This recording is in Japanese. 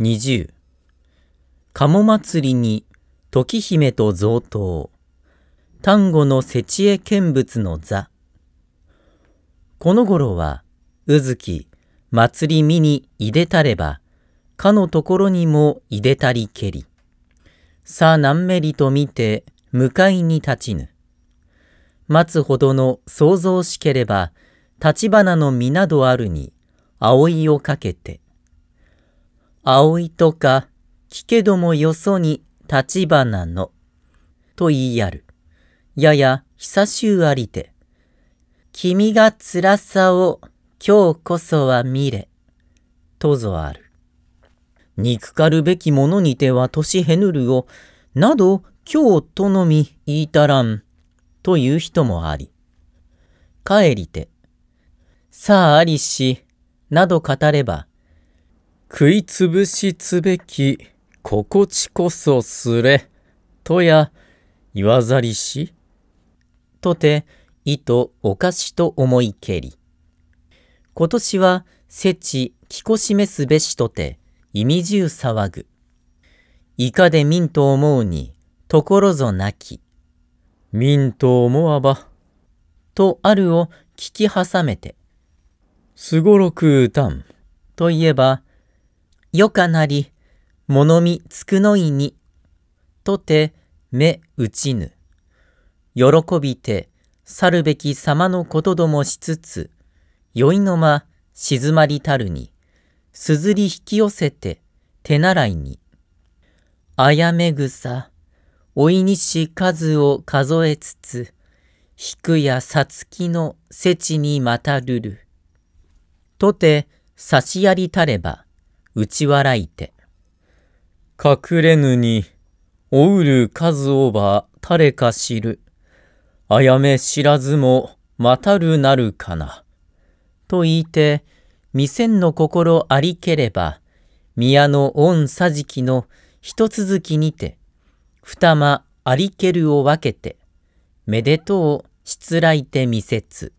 20鴨祭りに時姫と贈答丹後の世知恵見物の座この頃はうずき祭り見にいでたればかのところにもいでたりけりさあ何めりと見て向かいに立ちぬ待つほどの想像しければ立花の実などあるに葵をかけて葵とか、聞けどもよそに立花の、と言いやる。やや久しゅうありて。君が辛さを今日こそは見れ。とぞある。憎かるべきものにては年へぬるを、など今日とのみ言いたらん、という人もあり。帰りて、さあありし、など語れば、食いつぶしつべき心地こそすれとや言わざりしとて意図おかしと思いけり今年は世知きこしめすべしとて意味じゅう騒ぐいかで民と思うにところぞなき民と思わばとあるを聞き挟めてすごろく歌んといえばよかなり、物見つくのいに、とて目打ちぬ。喜びて、去るべき様のことどもしつつ、酔いの間静まりたるに、すずり引き寄せて手習いに。あやめ草、おいにし数を数えつつ、引くやさつきのせちにまたるる。とて差しやりたれば、打ち笑いて。隠れぬに、おうる数をば誰か知る。あやめ知らずも、またるなるかな。と言いて、未せの心ありければ、宮の御さじきの一続きにて、二間ありけるを分けて、めでとうしつらいてみせつ。